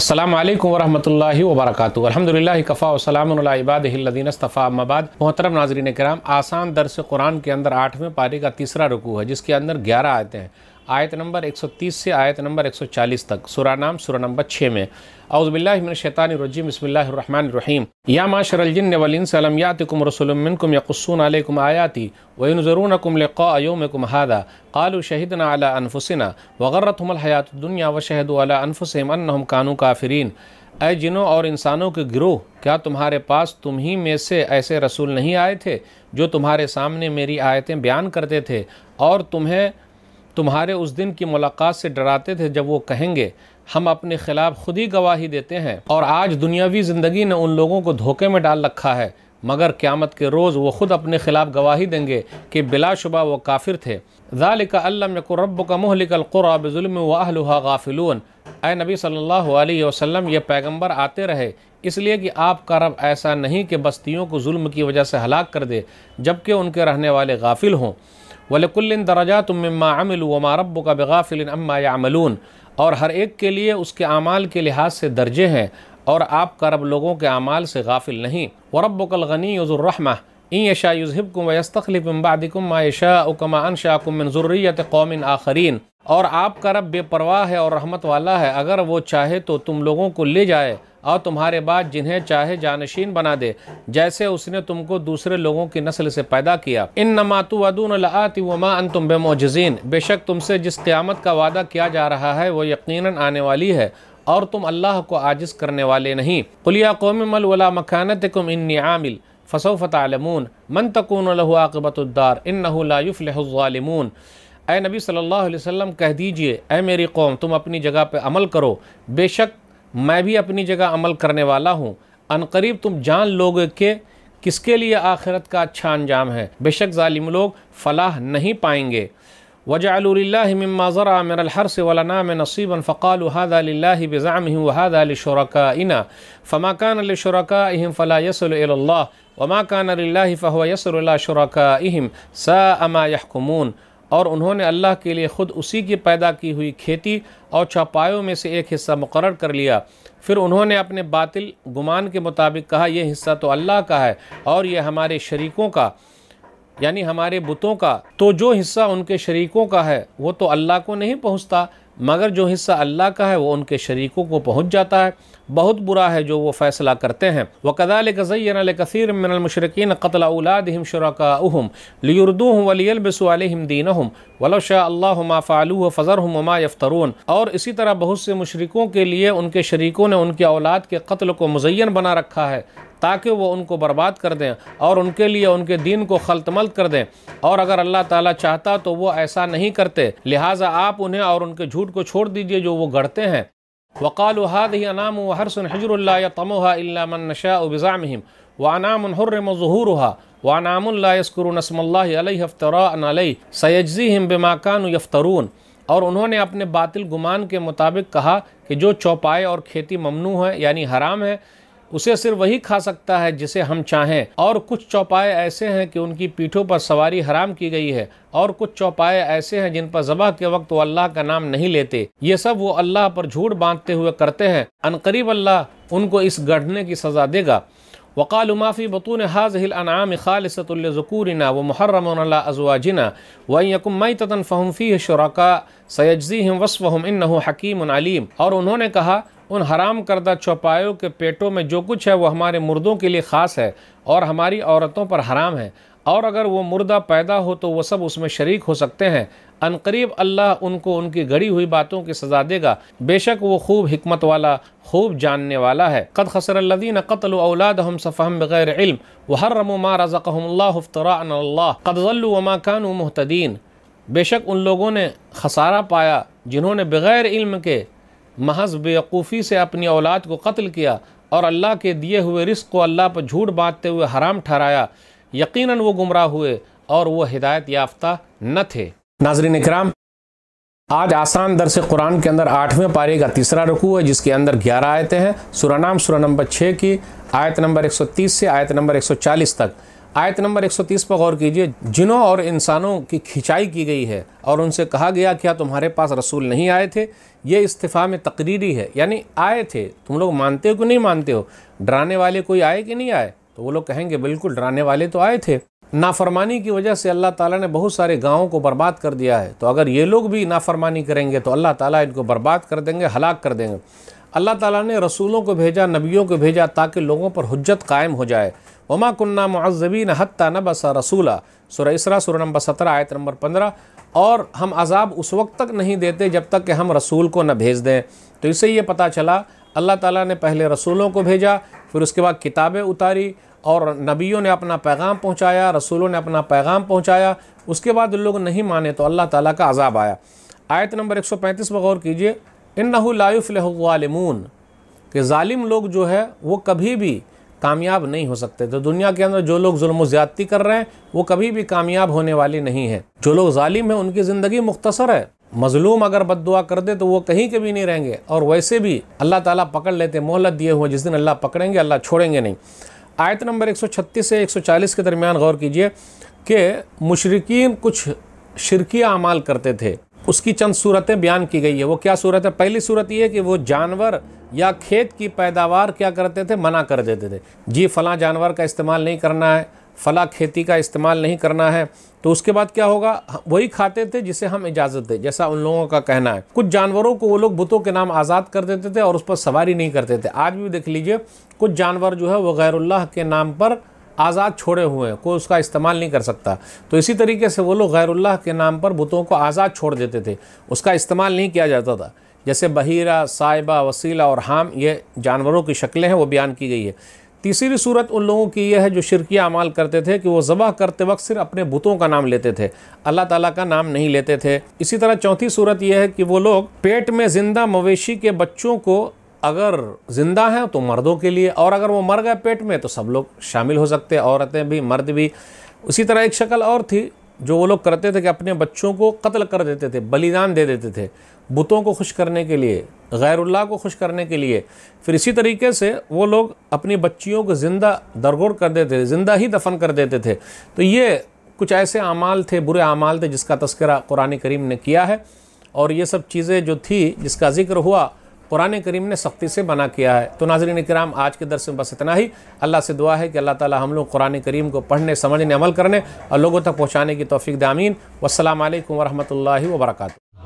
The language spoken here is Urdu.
السلام علیکم ورحمۃ اللہ وبرکاتہ و رحمۃ اللہ کفاءٰسلام اللہ اباد مباد محترم ناظرین کرام آسان درس قرآن کے اندر آٹھویں پارے کا تیسرا رکوع ہے جس کے اندر گیارہ آیتیں ہیں آیت نمبر 130 سے آیت نمبر 140 تک سورہ نام سورہ نمبر 6 میں اعوذ باللہ من الشیطان الرجیم بسم اللہ الرحمن الرحیم یا معاشر الجن والانس لم یاتکم رسول منکم یقصون علیکم آیاتی وینظرونکم لقاء یومکم هذا قالوا شهدنا علی انفسنا وغرتهم الحیات الدنیا وشهدوا علی انفسهم انهم كانوا کافرین اے جنوں اور انسانوں کے گروہ کیا تمہارے پاس تم ہی میں سے ایسے رسول نہیں آئے تھے جو تمہارے سامنے میری آیتیں بیان کرتے تھے اور تمہیں تمہارے اس دن کی ملاقات سے ڈراتے تھے جب وہ کہیں گے ہم اپنے خلاف خود ہی گواہی دیتے ہیں اور آج دنیاوی زندگی نے ان لوگوں کو دھوکے میں ڈال رکھا ہے مگر قیامت کے روز وہ خود اپنے خلاف گواہی دیں گے کہ بلا شبہ وہ کافر تھے ظالقا الم رب کا مہلک بظلم و واہلہ غافلون اے نبی صلی اللہ علیہ وسلم یہ پیغمبر آتے رہے اس لیے کہ آپ کا رب ایسا نہیں کہ بستیوں کو ظلم کی وجہ سے ہلاک کر دے جبکہ ان کے رہنے والے غافل ہوں وَلَكُلِّن دَرَجَاتٌ مِّمَّا عَمِلُوا وما رَبُّكَ بِغَافِلٍ أَمَّا يَعْمَلُونَ اور ہر ایک کے لیے اس کے اعمال کے لحاظ سے درجے ہیں اور آپ کا رب لوگوں کے اعمال سے غافل نہیں وَرَبُّكَ الْغَنِيُّ و الرَّحْمَةِ غنی يَشَا يُزْحِبْكُمْ وَيَسْتَخْلِفِمْ بَعْدِكُمْ مَا کمائے شاہ اکما ان شاہ کمن ضروریت آخرین اور آپ کا رب بے پرواہ ہے اور رحمت والا ہے اگر وہ چاہے تو تم لوگوں کو لے جائے اور تمہارے بعد جنہیں چاہے جانشین بنا دے جیسے اس نے تم کو دوسرے لوگوں کی نسل سے پیدا کیا ان نمات ودون وما انتم بے بے شک تم سے جس قیامت کا وعدہ کیا جا رہا ہے وہ یقیناً آنے والی ہے اور تم اللہ کو عاجز کرنے والے نہیں قلیہ قوم مل ولا مکانتکم انی عامل لا عالمون الظالمون اے نبی صلی اللہ علیہ وسلم کہہ دیجئے اے میری قوم تم اپنی جگہ پہ عمل کرو بے شک میں بھی اپنی جگہ عمل کرنے والا ہوں انقریب تم جان لوگے کہ کس کے لیے آخرت کا اچھا انجام ہے بے شک ظالم لوگ فلاح نہیں پائیں گے وَجَعَلُوا لِلَّهِ مِمَّا ذَرَعَ مِنَ الْحَرْسِ وَلَنَامِ نَصِيبًا فَقَالُوا هَذَا لِلَّهِ بِزَعْمِهِ وَهَذَا لِشُرَكَائِنَا فَمَا كَانَ لِشُرَكَائِهِمْ فَلَا يَسُلُ إِلَى اللَّهِ وَمَا كَانَ لِلَّهِ فَهُوَ يَسُلُ إِلَى شُرَكَائِهِمْ سَاءَ مَا يَحْكُمُونَ اور انہوں نے اللہ کے لیے خود اسی کی پیدا کی ہوئی کھیتی اور چاپاوں میں سے ایک حصہ مقرر کر لیا پھر انہوں نے اپنے باطل گمان کے مطابق کہا یہ حصہ تو اللہ کا ہے اور یہ ہمارے شریکوں کا یعنی ہمارے بتوں کا تو جو حصہ ان کے شریکوں کا ہے وہ تو اللہ کو نہیں پہنچتا مگر جو حصہ اللہ کا ہے وہ ان کے شریکوں کو پہنچ جاتا ہے بہت برا ہے جو وہ فیصلہ کرتے ہیں وَقَذَلِكَ زَيِّنَ لِكَثِيرٍ مِّنَ الْمُشْرِقِينَ قَتْلَ أَوْلَادِهِمْ شُرَكَاؤُهُمْ لِيُرْدُوهُمْ وَلِيَلْبِسُوا عَلَيْهِمْ دِينَهُمْ وَلَوْ شَاءَ اللَّهُ مَا فَعَلُوهُ فَذَرْهُمْ وَمَا يَفْتَرُونَ اور اسی طرح بہت سے مشرکوں کے لیے ان کے شریکوں نے ان کے اولاد کے قتل کو مزین بنا رکھا ہے تاکہ وہ ان کو برباد کر دیں اور ان کے لیے ان کے دین کو خلط مند کر دیں اور اگر اللہ تعالیٰ چاہتا تو وہ ایسا نہیں کرتے لہٰذا آپ انہیں اور ان کے جھوٹ کو چھوڑ دیجئے جو وہ گڑھتے ہیں اللَّهِ وحادی إِلَّا و نَشَاءُ بِزَعْمِهِمْ وَأَنَامٌ تمحا ظُهُورُهَا وَأَنَامٌ وانام الحرم ظہور وانام اللّون اللہ عَلَيْهِ سَيَجْزِهِمْ بِمَا كَانُوا يَفْتَرُونَ اور انہوں نے اپنے باطل گمان کے مطابق کہا کہ جو چوپائے اور کھیتی ممنوع ہے یعنی حرام ہے اسے صرف وہی کھا سکتا ہے جسے ہم چاہیں اور کچھ چوپائے ایسے ہیں کہ ان کی پیٹھوں پر سواری حرام کی گئی ہے اور کچھ چوپائے ایسے ہیں جن پر ذبح کے وقت وہ اللہ کا نام نہیں لیتے یہ سب وہ اللہ پر جھوٹ باندھتے ہوئے کرتے ہیں انقریب اللہ ان کو اس گڑھنے کی سزا دے گا في بطون هذه الانعام خالصۃ لذكورنا ومحرم على ازواجنا وان يكن و فهم فيه شركاء سيجزيهم وصفهم انه حكيم عليم اور انہوں نے کہا ان حرام کردہ چوپایوں کے پیٹوں میں جو کچھ ہے وہ ہمارے مردوں کے لیے خاص ہے اور ہماری عورتوں پر حرام ہے اور اگر وہ مردہ پیدا ہو تو وہ سب اس میں شریک ہو سکتے ہیں عنقریب اللہ ان کو ان کی گھڑی ہوئی باتوں کی سزا دے گا بے شک وہ خوب حکمت والا خوب جاننے والا ہے قد خسر الذین قتلوا اولادهم صفح بغیر علم وحرموا وہ ہر رموما رضم اللہ ظلوا وما کانوا محتین بے شک ان لوگوں نے خسارہ پایا جنہوں نے بغیر علم کے محض بیوقوفی سے اپنی اولاد کو قتل کیا اور اللہ کے دیے ہوئے رزق کو اللہ پر جھوٹ باندھتے ہوئے حرام ٹھہرایا یقیناً وہ گمراہ ہوئے اور وہ ہدایت یافتہ نہ تھے ناظرین اکرام آج آسان درس قرآن کے اندر آٹھویں پارے کا تیسرا رکوع ہے جس کے اندر گیارہ آیتیں ہیں سورہ نام سورہ نمبر چھ کی آیت نمبر ایک سو تیس سے آیت نمبر ایک سو چالیس تک آیت نمبر ایک سو تیس پر غور کیجئے جنوں اور انسانوں کی کھچائی کی گئی ہے اور ان سے کہا گیا کیا تمہارے پاس رسول نہیں آئے تھے یہ استعفی میں تقریری ہے یعنی آئے تھے تم لوگ مانتے ہو کہ نہیں مانتے ہو ڈرانے والے کوئی آئے کہ نہیں آئے تو وہ لوگ کہیں گے بالکل ڈرانے والے تو آئے تھے نافرمانی کی وجہ سے اللہ تعالیٰ نے بہت سارے گاؤں کو برباد کر دیا ہے تو اگر یہ لوگ بھی نافرمانی کریں گے تو اللہ تعالیٰ ان کو برباد کر دیں گے ہلاک کر دیں گے اللہ تعالیٰ نے رسولوں کو بھیجا نبیوں کو بھیجا تاکہ لوگوں پر حجت قائم ہو جائے وما کنہ معذبین حتیٰ حتّہ رسولہ سورہ اسرا سورہ نمبر سترہ آیت نمبر پندرہ اور ہم عذاب اس وقت تک نہیں دیتے جب تک کہ ہم رسول کو نہ بھیج دیں تو اسے یہ پتہ چلا اللہ تعالیٰ نے پہلے رسولوں کو بھیجا پھر اس کے بعد کتابیں اتاری اور نبیوں نے اپنا پیغام پہنچایا رسولوں نے اپنا پیغام پہنچایا اس کے بعد لوگ نہیں مانے تو اللہ تعالیٰ کا عذاب آیا آیت نمبر 135 بغور کیجئے میں غور کیجیے ان کہ ظالم لوگ جو ہے وہ کبھی بھی کامیاب نہیں ہو سکتے تو دنیا کے اندر جو لوگ ظلم و زیادتی کر رہے ہیں وہ کبھی بھی کامیاب ہونے والی نہیں ہیں جو لوگ ظالم ہیں ان کی زندگی مختصر ہے مظلوم اگر بد دعا کر دے تو وہ کہیں کے بھی نہیں رہیں گے اور ویسے بھی اللہ تعالیٰ پکڑ لیتے مہلت دیے ہوئے جس دن اللہ پکڑیں گے اللہ چھوڑیں گے نہیں آیت نمبر 136 سے 140 کے درمیان غور کیجئے کہ مشرقین کچھ شرکی اعمال کرتے تھے اس کی چند صورتیں بیان کی گئی ہے وہ کیا صورت ہے پہلی صورت یہ ہے کہ وہ جانور یا کھیت کی پیداوار کیا کرتے تھے منع کر دیتے تھے جی فلاں جانور کا استعمال نہیں کرنا ہے فلاں کھیتی کا استعمال نہیں کرنا ہے تو اس کے بعد کیا ہوگا وہی کھاتے تھے جسے ہم اجازت دے جیسا ان لوگوں کا کہنا ہے کچھ جانوروں کو وہ لوگ بتوں کے نام آزاد کر دیتے تھے اور اس پر سواری نہیں کرتے تھے آج بھی دیکھ لیجئے کچھ جانور جو ہے وہ غیر اللہ کے نام پر آزاد چھوڑے ہوئے ہیں کوئی اس کا استعمال نہیں کر سکتا تو اسی طریقے سے وہ لوگ غیر اللہ کے نام پر بتوں کو آزاد چھوڑ دیتے تھے اس کا استعمال نہیں کیا جاتا تھا جیسے بحیرہ صائبہ وسیلہ اور حام یہ جانوروں کی شکلیں ہیں وہ بیان کی گئی ہے تیسری صورت ان لوگوں کی یہ ہے جو شرکیہ عمال کرتے تھے کہ وہ ذبح کرتے وقت صرف اپنے بتوں کا نام لیتے تھے اللہ تعالیٰ کا نام نہیں لیتے تھے اسی طرح چوتھی صورت یہ ہے کہ وہ لوگ پیٹ میں زندہ مویشی کے بچوں کو اگر زندہ ہیں تو مردوں کے لیے اور اگر وہ مر گئے پیٹ میں تو سب لوگ شامل ہو سکتے عورتیں بھی مرد بھی اسی طرح ایک شکل اور تھی جو وہ لوگ کرتے تھے کہ اپنے بچوں کو قتل کر دیتے تھے بلیدان دے دیتے تھے بتوں کو خوش کرنے کے لیے غیر اللہ کو خوش کرنے کے لیے پھر اسی طریقے سے وہ لوگ اپنی بچیوں کو زندہ درگور کر دیتے تھے زندہ ہی دفن کر دیتے تھے تو یہ کچھ ایسے اعمال تھے برے اعمال تھے جس کا تذکرہ قرآن کریم نے کیا ہے اور یہ سب چیزیں جو تھی جس کا ذکر ہوا قرآن کریم نے سختی سے منع کیا ہے تو ناظرین اکرام آج کے درس میں بس اتنا ہی اللہ سے دعا ہے کہ اللہ تعالی ہم لوگ قرآن کریم کو پڑھنے سمجھنے عمل کرنے اور لوگوں تک پہنچانے کی توفیق دامین والسلام علیکم ورحمۃ اللہ وبرکاتہ